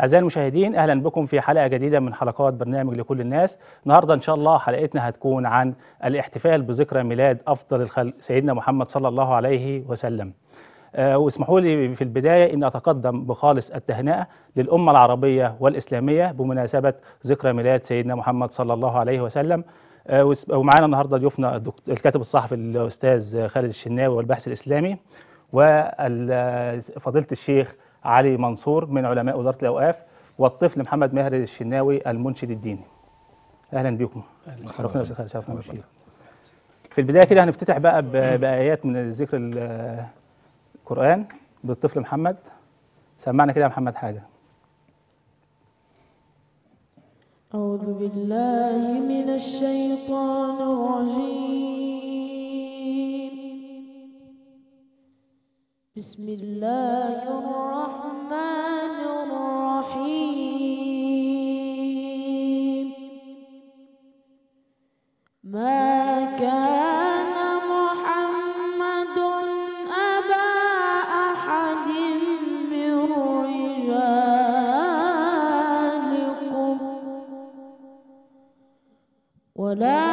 أعزائي المشاهدين أهلا بكم في حلقة جديدة من حلقات برنامج لكل الناس النهاردة إن شاء الله حلقتنا هتكون عن الاحتفال بذكرى ميلاد أفضل الخلق سيدنا محمد صلى الله عليه وسلم أه واسمحوا لي في البداية أن أتقدم بخالص التهنئة للأمة العربية والإسلامية بمناسبة ذكرى ميلاد سيدنا محمد صلى الله عليه وسلم أه ومعانا النهاردة ضيوفنا الكاتب الصحفي الأستاذ خالد الشناوي والبحث الإسلامي وفضيلة الشيخ علي منصور من علماء وزاره الاوقاف والطفل محمد ماهر الشناوي المنشد الديني اهلا بكم شرفنا شرفنا في البدايه كده هنفتتح بقى بايات من ذكر القران بالطفل محمد سمعنا كده يا محمد حاجه أعوذ بالله من الشيطان الرجيم بسم الله الرحمن الرحيم ما كان محمد أبا أحد من رجالكم ولا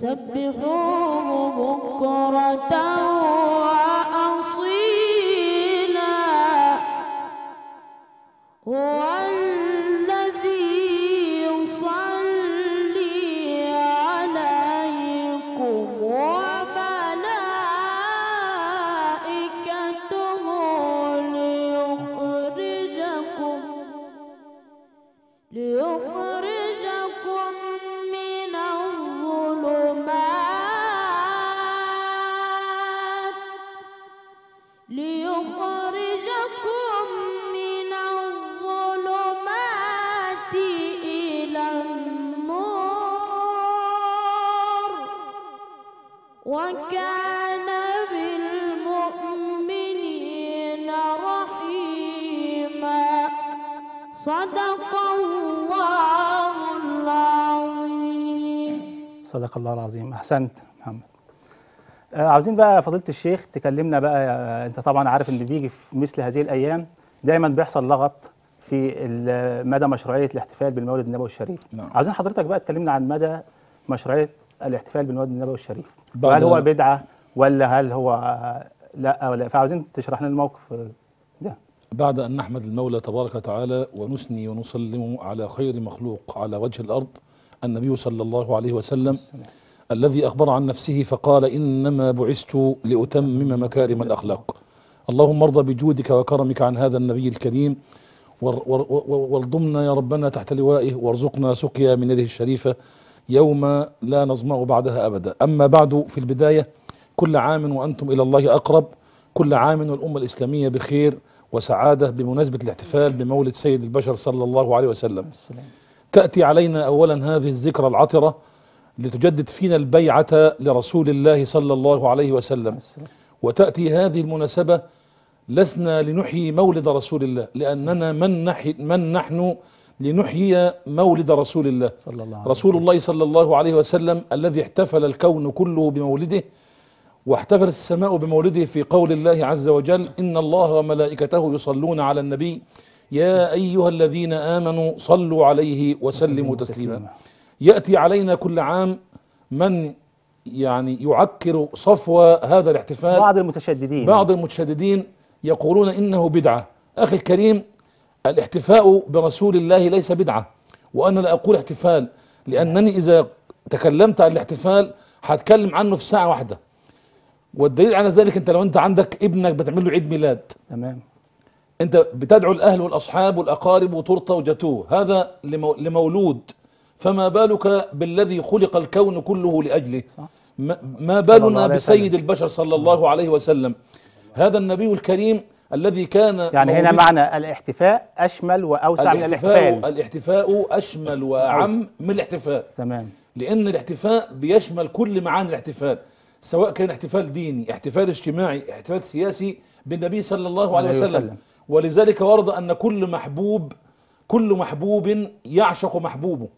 فسبحوه بكرة الله العظيم احسنت محمد آه، عاوزين بقى فضيله الشيخ تكلمنا بقى آه، انت طبعا عارف ان بيجي في مثل هذه الايام دايما بيحصل لغط في مدى مشروعيه الاحتفال بالمولد النبوي الشريف نعم. عاوزين حضرتك بقى تكلمنا عن مدى مشروعيه الاحتفال بالمولد النبوي الشريف هل هو بدعه ولا هل هو لا ولا فعاوزين تشرح لنا الموقف ده بعد أن نحمد المولى تبارك وتعالى ونثني ونسلم على خير مخلوق على وجه الأرض النبي صلى الله عليه وسلم الذي أخبر عن نفسه فقال إنما بعثت لأتمم مكارم الأخلاق اللهم ارضى بجودك وكرمك عن هذا النبي الكريم والضمنا يا ربنا تحت لوائه وارزقنا سقيا من يده الشريفة يوم لا نظمأ بعدها أبدا أما بعد في البداية كل عام وأنتم إلى الله أقرب كل عام والأمة الإسلامية بخير وسعادة بمناسبة الاحتفال بمولد سيد البشر صلى الله عليه وسلم السلام. تأتي علينا أولا هذه الذكرى العطرة لتجدد فينا البيعة لرسول الله صلى الله عليه وسلم وتأتي هذه المناسبة لسنا لنحيي مولد رسول الله لأننا من, نحي من نحن لنحيي مولد رسول الله صلى الله عليه رسول الله صلى الله عليه وسلم الذي احتفل الكون كله بمولده واحتفلت السماء بمولده في قول الله عز وجل إن الله وملائكته يصلون على النبي يا أيها الذين آمنوا صلوا عليه وسلموا تسليما يأتي علينا كل عام من يعني يعكر صفو هذا الاحتفال بعض المتشددين بعض المتشددين يقولون إنه بدعة أخي الكريم الاحتفاء برسول الله ليس بدعة وأنا لا أقول احتفال لأنني إذا تكلمت عن الاحتفال هتكلم عنه في ساعة واحدة والدليل على ذلك أنت لو أنت عندك ابنك بتعمل له عيد ميلاد تمام أنت بتدعو الأهل والأصحاب والأقارب وترطى وجتوه هذا لمولود فما بالك بالذي خلق الكون كله لأجله ما بالنا بسيد البشر صلى الله عليه وسلم هذا النبي الكريم الذي كان يعني هنا معنى الاحتفاء أشمل وأوسع من الاحتفال الاحتفاء أشمل وأعم من الاحتفال تمام لأن الاحتفاء بيشمل كل معاني الاحتفال سواء كان احتفال ديني احتفال اجتماعي احتفال سياسي بالنبي صلى الله عليه وسلم ولذلك ورد أن كل محبوب كل محبوب يعشق محبوبه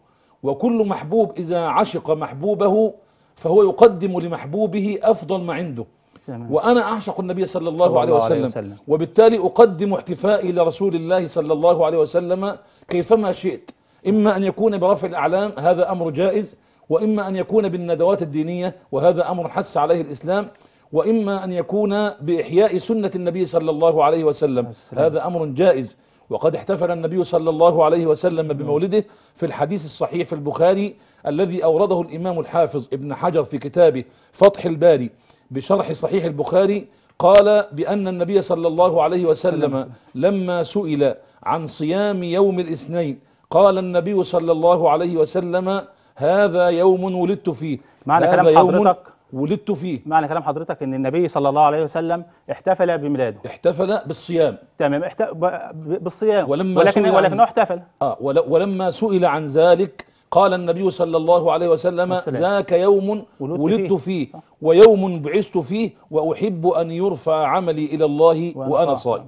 وكل محبوب إذا عشق محبوبه فهو يقدم لمحبوبه أفضل ما عنده وأنا أعشق النبي صلى الله, صلى عليه, الله وسلم. عليه وسلم وبالتالي أقدم احتفائي لرسول الله صلى الله عليه وسلم كيفما شئت إما أن يكون برفع الأعلام هذا أمر جائز وإما أن يكون بالندوات الدينية وهذا أمر حس عليه الإسلام وإما أن يكون بإحياء سنة النبي صلى الله عليه وسلم هذا أمر جائز وقد احتفل النبي صلى الله عليه وسلم نعم. بمولده في الحديث الصحيح في البخاري الذي أورده الإمام الحافظ ابن حجر في كتابه فتح الباري بشرح صحيح البخاري قال بأن النبي صلى الله عليه وسلم لما سئل عن صيام يوم الاثنين قال النبي صلى الله عليه وسلم هذا يوم ولدت فيه معنى كلام حضرتك ولدت فيه معنى كلام حضرتك ان النبي صلى الله عليه وسلم احتفل بميلاده احتفل بالصيام تمام احت... ب... بالصيام ولما ولكن سئل ولكنه عن... احتفل اه ول... ولما سئل عن ذلك قال النبي صلى الله عليه وسلم السلام. ذاك يوم ولدت, ولدت فيه, فيه ويوم بعثت فيه وأحب أن يرفع عملي إلى الله وأنا, وأنا صائم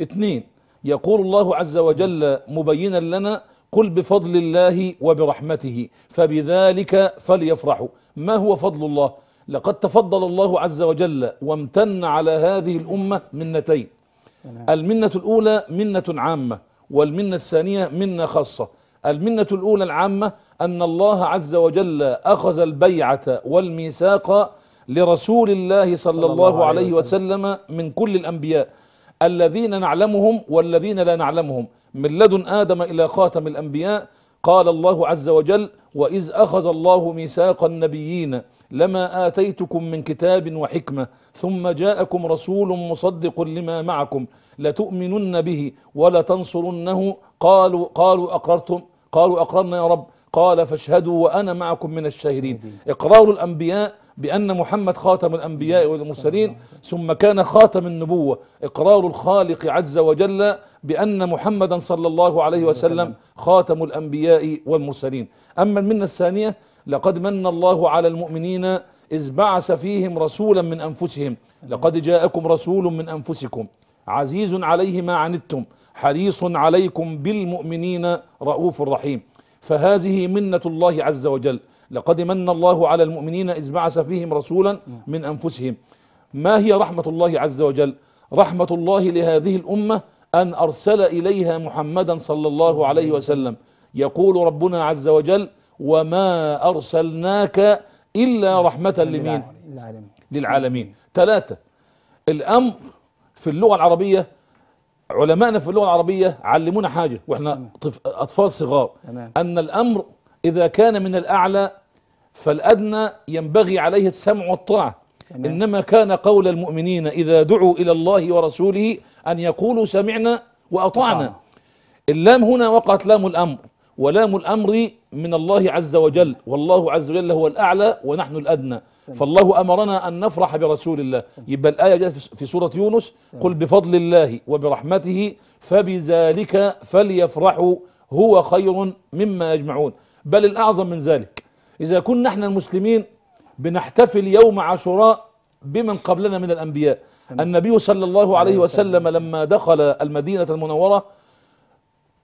اثنين يقول الله عز وجل مبينا لنا قل بفضل الله وبرحمته فبذلك فليفرحوا ما هو فضل الله لقد تفضل الله عز وجل وامتن على هذه الأمة منتين المنة الأولى منة عامة والمنة الثانية منة خاصة المنة الأولى العامة أن الله عز وجل أخذ البيعة والميثاق لرسول الله صلى الله عليه وسلم من كل الأنبياء الذين نعلمهم والذين لا نعلمهم من لدن آدم إلى خاتم الأنبياء قال الله عز وجل وإذ أخذ الله ميثاق النبيين لما آتيتكم من كتاب وحكمة ثم جاءكم رسول مصدق لما معكم لتؤمنن به ولتنصرنه قالوا قالوا أقررتم قالوا أقررنا يا رب قال فاشهدوا وأنا معكم من الشاهدين إقرار الأنبياء بأن محمد خاتم الأنبياء والمرسلين ثم كان خاتم النبوة إقرار الخالق عز وجل بأن محمدا صلى الله عليه وسلم خاتم الأنبياء والمرسلين أما المنة الثانية لقد من الله على المؤمنين إذ بعث فيهم رسولا من أنفسهم لقد جاءكم رسول من أنفسكم عزيز عليه ما عنتم حريص عليكم بالمؤمنين رؤوف رحيم فهذه منة الله عز وجل لقد من الله على المؤمنين إذ بعث فيهم رسولا من أنفسهم ما هي رحمة الله عز وجل رحمة الله لهذه الأمة أن أرسل إليها محمدا صلى الله عليه وسلم يقول ربنا عز وجل وما أرسلناك إلا رحمة لمين للعالمين ثلاثة الأمر في اللغة العربية علمائنا في اللغة العربية علمونا حاجة وإحنا أطفال صغار أن الأمر إذا كان من الأعلى فالأدنى ينبغي عليه السمع والطاعة إنما كان قول المؤمنين إذا دعوا إلى الله ورسوله أن يقولوا سمعنا وأطعنا آه. اللام هنا وقعت لام الأمر ولام الأمر من الله عز وجل والله عز وجل هو الأعلى ونحن الأدنى فالله أمرنا أن نفرح برسول الله يبقى الآية جاءت في سورة يونس قل بفضل الله وبرحمته فبذلك فليفرحوا هو خير مما يجمعون بل الأعظم من ذلك إذا كنا احنا المسلمين بنحتفل يوم عاشوراء بمن قبلنا من الأنبياء النبي صلى الله عليه وسلم لما دخل المدينة المنورة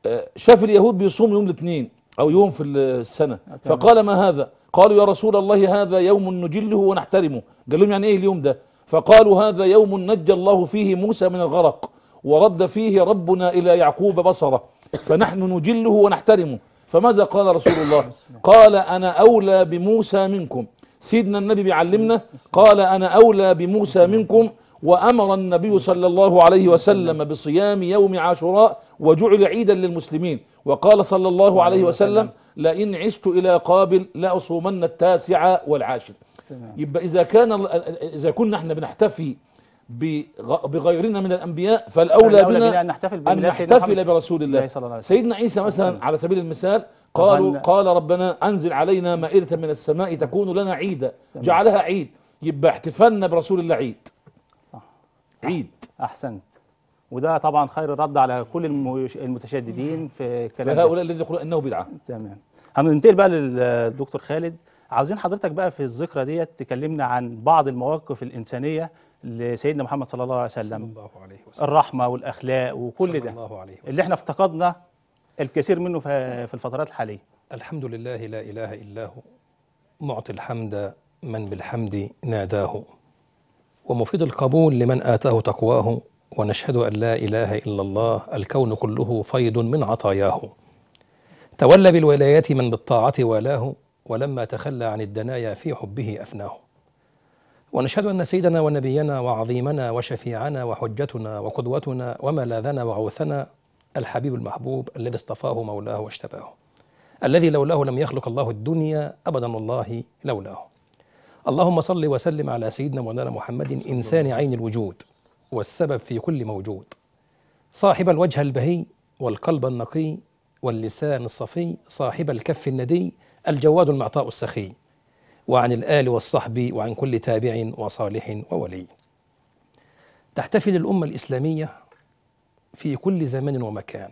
آه، شاف اليهود بيصوم يوم الاثنين أو يوم في السنة فقال ما هذا قالوا يا رسول الله هذا يوم نجله ونحترمه قال لهم يعني إيه اليوم ده فقالوا هذا يوم نجى الله فيه موسى من الغرق ورد فيه ربنا إلى يعقوب بصره فنحن نجله ونحترمه فماذا قال رسول الله قال أنا أولى بموسى منكم سيدنا النبي بيعلمنا قال أنا أولى بموسى منكم وأمر النبي صلى الله عليه وسلم بصيام يوم عاشوراء وجعل عيدا للمسلمين وقال صلى الله عليه وسلم لئن عشت إلى قابل لأصومن التاسع والعاشر يبقى إذا كان إذا كنا احنا بنحتفي بغيرنا من الأنبياء فالأولى بنا أن نحتفل, أن نحتفل برسول الله سيدنا عيسى مثلا على سبيل المثال قالوا قال ربنا أنزل علينا مائدة من السماء تكون لنا عيدا جعلها عيد يبقى احتفالنا برسول الله عيد صح. عيد أحسنت وده طبعا خير الرد على كل المتشددين في كلام فهؤلاء الذين يقولون انه بدعه تمام هننتقل بقى للدكتور خالد عاوزين حضرتك بقى في الذكرى ديت تكلمنا عن بعض المواقف الانسانيه لسيدنا محمد صلى الله عليه وسلم صلى الله عليه وسلم الرحمة والأخلاق وكل صلى ده الله عليه وسلم. اللي احنا افتقدنا الكثير منه في الفترات الحالية الحمد لله لا إله إلا هو معطي الحمد من بالحمد ناداه ومفيد القبول لمن آتاه تقواه ونشهد أن لا إله إلا الله الكون كله فيض من عطاياه تولى بالولايات من بالطاعة والاه ولما تخلى عن الدنايا في حبه أفناه ونشهد أن سيدنا ونبينا وعظيمنا وشفيعنا وحجتنا وقدوتنا وملاذنا وغوثنا الحبيب المحبوب الذي اصطفاه مولاه واشتباه الذي لولاه لم يخلق الله الدنيا أبدا والله لولاه اللهم صل وسلم على سيدنا مولانا محمد إنسان عين الوجود والسبب في كل موجود صاحب الوجه البهي والقلب النقي واللسان الصفي صاحب الكف الندي الجواد المعطاء السخي وعن الآل والصحب وعن كل تابع وصالح وولي تحتفل الأمة الإسلامية في كل زمان ومكان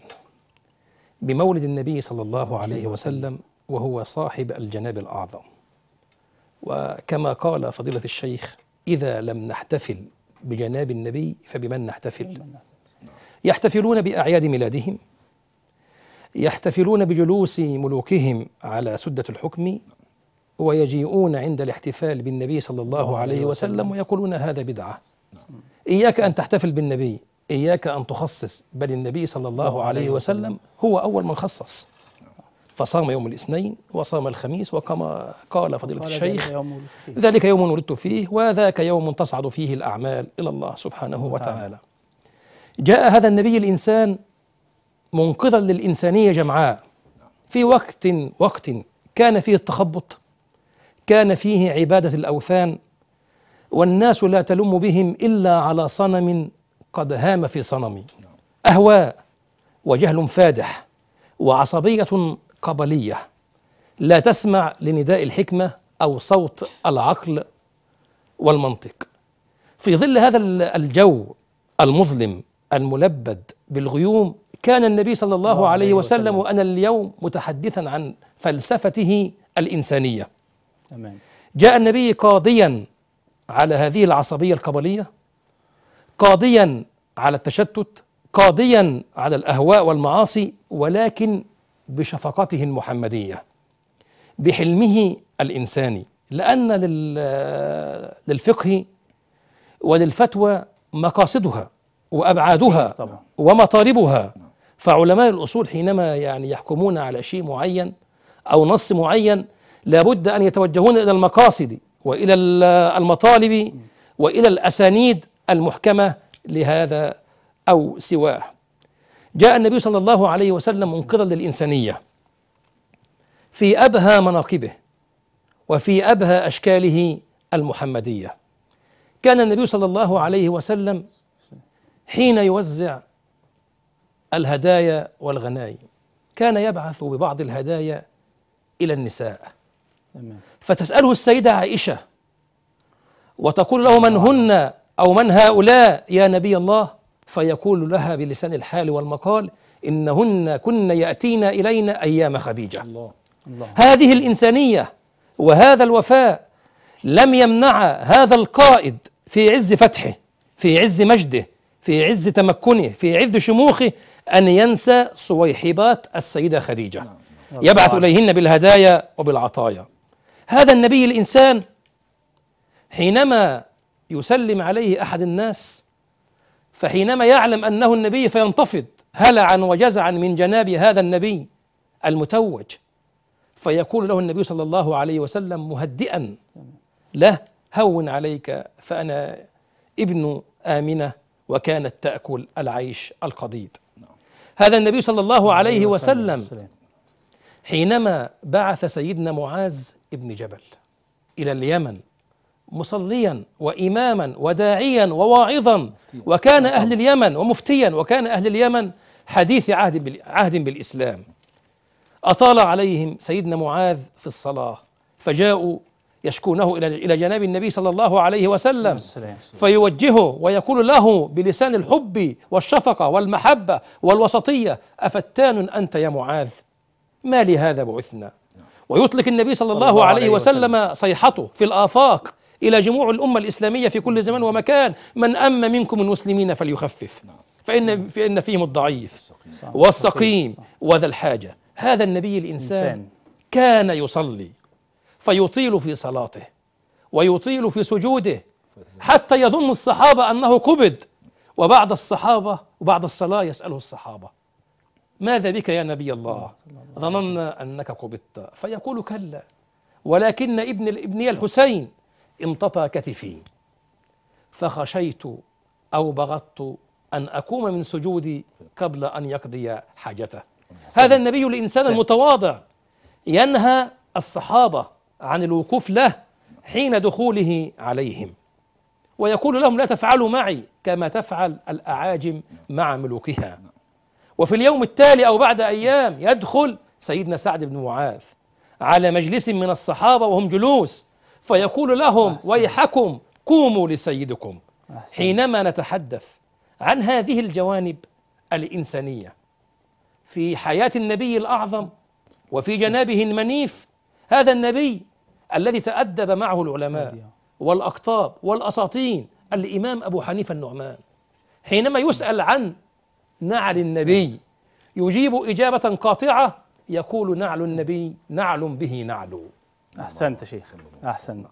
بمولد النبي صلى الله عليه وسلم وهو صاحب الجناب الأعظم وكما قال فضيلة الشيخ إذا لم نحتفل بجناب النبي فبمن نحتفل يحتفلون بأعياد ميلادهم يحتفلون بجلوس ملوكهم على سدة الحكم ويجيئون عند الاحتفال بالنبي صلى الله عليه وسلم ويقولون هذا بدعة نعم. إياك أن تحتفل بالنبي إياك أن تخصص بل النبي صلى الله عليه وسلم هو أول من خصص فصام يوم الاثنين وصام الخميس وكما قال فضيلة الشيخ يوم ذلك يوم ولدت فيه وذاك يوم تصعد فيه الأعمال إلى الله سبحانه نعم. وتعالى جاء هذا النبي الإنسان منقذا للإنسانية جمعاء في وقت وقت كان فيه التخبط كان فيه عبادة الأوثان والناس لا تلم بهم إلا على صنم قد هام في صنم أهواء وجهل فادح وعصبية قبلية لا تسمع لنداء الحكمة أو صوت العقل والمنطق في ظل هذا الجو المظلم الملبد بالغيوم كان النبي صلى الله عليه وسلم وأنا اليوم متحدثا عن فلسفته الإنسانية تمام. جاء النبي قاضيا على هذه العصبية القبلية قاضيا على التشتت قاضيا على الأهواء والمعاصي ولكن بشفقته المحمدية بحلمه الإنساني لأن للفقه وللفتوى مقاصدها وأبعادها طبعا. ومطالبها فعلماء الأصول حينما يعني يحكمون على شيء معين أو نص معين لابد أن يتوجهون إلى المقاصد وإلى المطالب وإلى الأسانيد المحكمة لهذا أو سواه جاء النبي صلى الله عليه وسلم منقذا للإنسانية في أبهى مناقبه وفي أبهى أشكاله المحمدية كان النبي صلى الله عليه وسلم حين يوزع الهدايا والغنايم كان يبعث ببعض الهدايا إلى النساء فتسأله السيدة عائشة وتقول له من هن أو من هؤلاء يا نبي الله فيقول لها بلسان الحال والمقال إنهن كن يأتين إلينا أيام خديجة الله. الله. هذه الإنسانية وهذا الوفاء لم يمنع هذا القائد في عز فتحه في عز مجده في عز تمكنه في عز شموخه أن ينسى صويحبات السيدة خديجة نعم. يبعث نعم. إليهن بالهدايا وبالعطايا هذا النبي الإنسان حينما يسلم عليه أحد الناس فحينما يعلم أنه النبي فينتفض هلعا وجزعا من جناب هذا النبي المتوج فيقول له النبي صلى الله عليه وسلم مهدئا له هون عليك فأنا ابن آمنة وكانت تأكل العيش القضيد نعم. هذا النبي صلى الله عليه وسلم حينما بعث سيدنا معاذ ابن جبل إلى اليمن مصليا وإماما وداعيا وواعظا وكان أهل اليمن ومفتيا وكان أهل اليمن حديث عهد عهد بالإسلام أطال عليهم سيدنا معاذ في الصلاة فجاءوا يشكونه إلى إلى جناب النبي صلى الله عليه وسلم فيوجهه ويقول له بلسان الحب والشفقة والمحبة والوسطية أفتان أنت يا معاذ ما لهذا بعثنا نعم. ويطلق النبي صلى الله, عليه وسلم, صيحته في الآفاق إلى جموع الأمة الإسلامية في كل زمان ومكان من أم منكم المسلمين فليخفف نعم. فإن, نعم. فإن فيهم الضعيف والسقيم وذا الحاجة هذا النبي الإنسان كان يصلي فيطيل في صلاته ويطيل في سجوده حتى يظن الصحابة أنه قبض وبعد الصحابة وبعد الصلاة يسأله الصحابة ماذا بك يا نبي الله ظننا أنك قبضت فيقول كلا ولكن ابن الابني الحسين امتطى كتفي فخشيت أو بغضت أن أقوم من سجودي قبل أن يقضي حاجته هذا النبي الإنسان المتواضع ينهى الصحابة عن الوقوف له حين دخوله عليهم ويقول لهم لا تفعلوا معي كما تفعل الأعاجم مع ملوكها وفي اليوم التالي أو بعد أيام يدخل سيدنا سعد بن معاذ على مجلس من الصحابة وهم جلوس فيقول لهم أحسن. ويحكم قوموا لسيدكم أحسن. حينما نتحدث عن هذه الجوانب الإنسانية في حياة النبي الأعظم وفي جنابه المنيف هذا النبي الذي تأدب معه العلماء والأقطاب والأساطين الإمام أبو حنيفة النعمان حينما يسأل عن نعل النبي يجيب إجابة قاطعة يقول نعل النبي نعل به نعل أحسنت شيخ أحسنت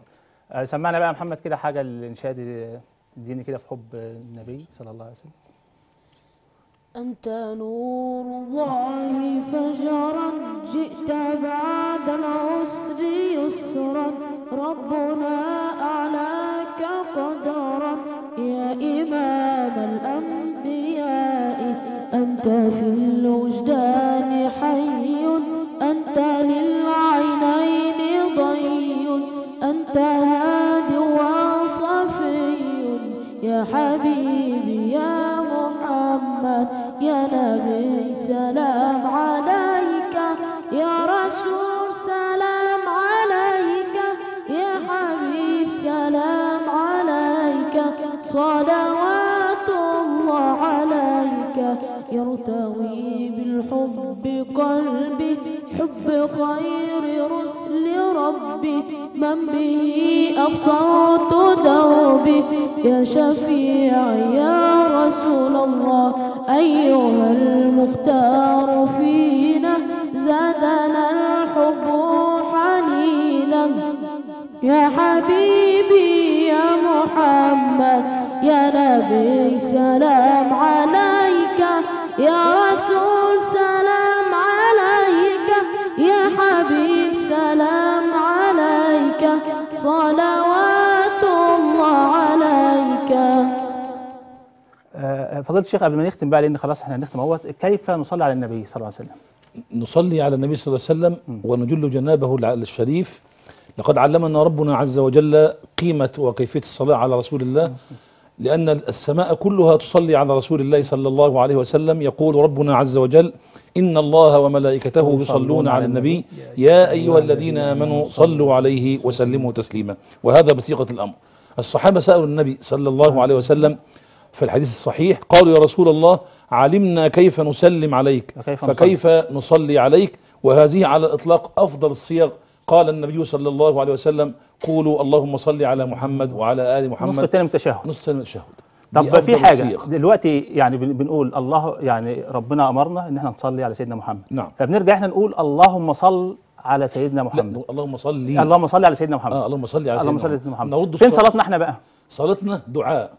آه، سمعنا بقى محمد كده حاجة الإنشاد اديني كده في حب النبي صلى الله عليه وسلم أنت نور الله فجرا جئت بعد العسر يسرا ربنا أعلاك قدرا يا إمام الأنبياء في الوجدان حي أنت للعينين ضي أنت هادي وصفي يا حبيبي يا محمد يا نبي سلام عليك يا رسول سلام عليك يا حبيب سلام عليك صلاه من به أبصرت دربي يا شفيع يا رسول الله أيها المختار فينا زادنا الحب حنينا يا حبيبي يا محمد يا نبي سلام عليك يا رسول فضيله الشيخ قبل ما نختم بقى لان خلاص احنا هنختم اهوت كيف نصلي على النبي صلى الله عليه وسلم نصلي على النبي صلى الله عليه وسلم ونجل جنابه الشريف لقد علمنا ربنا عز وجل قيمة وكيفية الصلاة على رسول الله لأن السماء كلها تصلي على رسول الله صلى الله عليه وسلم يقول ربنا عز وجل إن الله وملائكته يصلون على النبي يا أيها الذين آمنوا صلوا عليه وسلموا تسليما وهذا بصيغة الأمر الصحابة سألوا النبي صلى الله عليه وسلم في الحديث الصحيح قالوا يا رسول الله علمنا كيف نسلم عليك فكيف نصلي عليك وهذه على الإطلاق أفضل الصيغ قال النبي صلى الله عليه وسلم قولوا اللهم صل على محمد وعلى آل محمد نصف التنم تشاهد التشهد نصف التنم تشاهد التشهد طب في حاجة الصيغ. دلوقتي يعني بنقول الله يعني ربنا أمرنا إن احنا نصلي على سيدنا محمد نعم فبنرجع احنا نقول اللهم صل على سيدنا محمد لا اللهم صلي اللهم صلي على سيدنا محمد اه اللهم صلي على سيدنا محمد, محمد. نرد فين صلاتنا احنا بقى؟ صلاتنا دعاء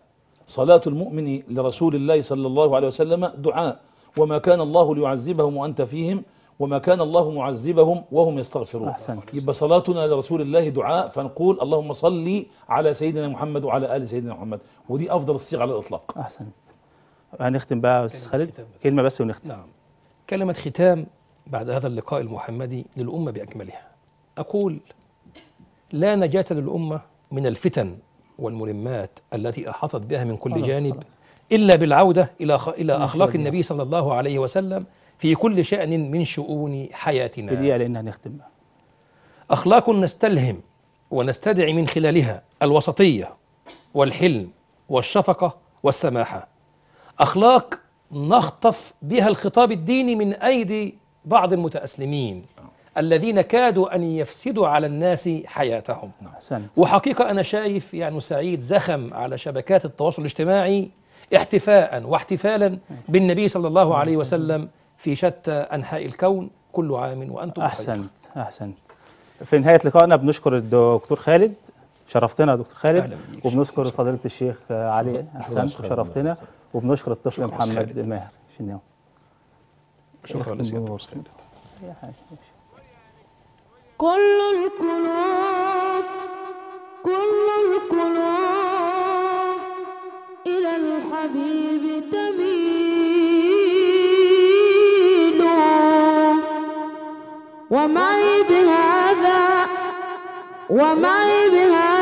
صلاة المؤمن لرسول الله صلى الله عليه وسلم دعاء وما كان الله ليعذبهم وأنت فيهم وما كان الله معذبهم وهم يستغفرون أحسنت. يبقى صلاتنا لرسول الله دعاء فنقول اللهم صلي على سيدنا محمد وعلى آل سيدنا محمد ودي أفضل الصيغة على الإطلاق أحسنت هنختم بقى يا أستاذ خالد كلمة بس ونختم نعم كلمة ختام بعد هذا اللقاء المحمدي للأمة بأكملها أقول لا نجاة للأمة من الفتن والملمات التي أحاطت بها من كل جانب إلا بالعودة إلى إلى أخلاق النبي صلى الله عليه وسلم في كل شأن من شؤون حياتنا بدي لانها نختم أخلاق نستلهم ونستدعي من خلالها الوسطية والحلم والشفقة والسماحة أخلاق نخطف بها الخطاب الديني من أيدي بعض المتأسلمين الذين كادوا أن يفسدوا على الناس حياتهم نعم. وحقيقة أنا شايف يعني سعيد زخم على شبكات التواصل الاجتماعي احتفاء واحتفالا بالنبي صلى الله عليه وسلم في شتى أنحاء الكون كل عام وأنتم أحسنت أحسنت في نهاية لقائنا بنشكر الدكتور خالد شرفتنا يا دكتور خالد وبنشكر فضيلة الشيخ علي أحسن شرفتنا وبنشكر الطفل محمد ماهر شنو شكرا لسيادة خالد كل القلوب كل القلوب إلى الحبيب تميل ومعي بهذا ومعي بهذا